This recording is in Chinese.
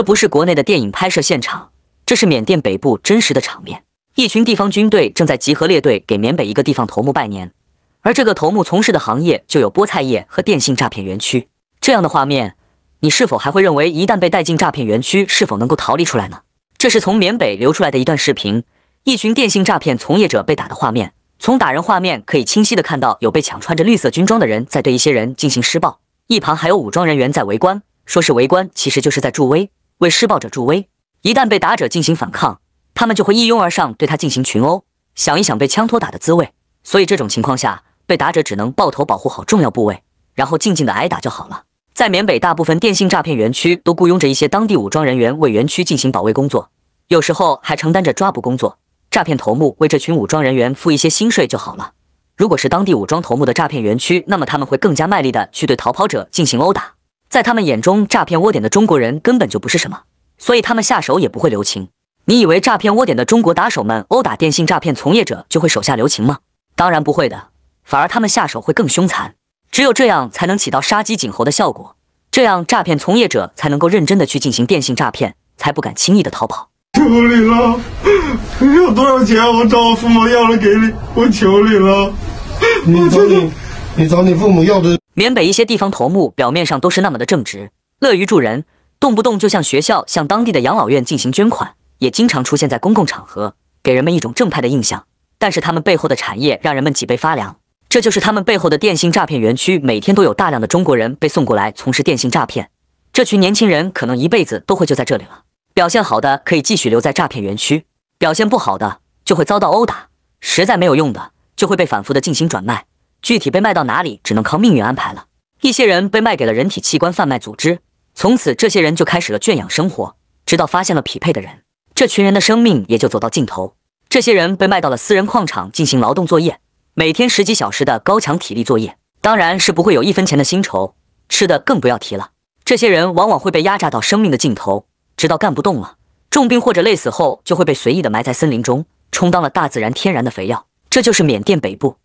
这不是国内的电影拍摄现场，这是缅甸北部真实的场面。一群地方军队正在集合列队，给缅北一个地方头目拜年。而这个头目从事的行业就有菠菜业和电信诈骗园区。这样的画面，你是否还会认为一旦被带进诈骗园区，是否能够逃离出来呢？这是从缅北流出来的一段视频，一群电信诈骗从业者被打的画面。从打人画面可以清晰的看到，有被抢穿着绿色军装的人在对一些人进行施暴，一旁还有武装人员在围观。说是围观，其实就是在助威。为施暴者助威，一旦被打者进行反抗，他们就会一拥而上对他进行群殴。想一想被枪托打的滋味，所以这种情况下，被打者只能抱头保护好重要部位，然后静静的挨打就好了。在缅北，大部分电信诈骗园区都雇佣着一些当地武装人员为园区进行保卫工作，有时候还承担着抓捕工作。诈骗头目为这群武装人员付一些薪水就好了。如果是当地武装头目的诈骗园区，那么他们会更加卖力的去对逃跑者进行殴打。在他们眼中，诈骗窝点的中国人根本就不是什么，所以他们下手也不会留情。你以为诈骗窝点的中国打手们殴打电信诈骗从业者就会手下留情吗？当然不会的，反而他们下手会更凶残。只有这样才能起到杀鸡儆猴的效果，这样诈骗从业者才能够认真的去进行电信诈骗，才不敢轻易的逃跑。求你了，你有多少钱？我找我父母要了给你，我求你了，我求你。你找你父母要的。缅北一些地方头目表面上都是那么的正直、乐于助人，动不动就向学校、向当地的养老院进行捐款，也经常出现在公共场合，给人们一种正派的印象。但是他们背后的产业让人们脊背发凉，这就是他们背后的电信诈骗园区。每天都有大量的中国人被送过来从事电信诈骗，这群年轻人可能一辈子都会就在这里了。表现好的可以继续留在诈骗园区，表现不好的就会遭到殴打，实在没有用的就会被反复的进行转卖。具体被卖到哪里，只能靠命运安排了。一些人被卖给了人体器官贩卖组织，从此这些人就开始了圈养生活，直到发现了匹配的人，这群人的生命也就走到尽头。这些人被卖到了私人矿场进行劳动作业，每天十几小时的高强体力作业，当然是不会有一分钱的薪酬，吃的更不要提了。这些人往往会被压榨到生命的尽头，直到干不动了，重病或者累死后，就会被随意的埋在森林中，充当了大自然天然的肥料。这就是缅甸北部。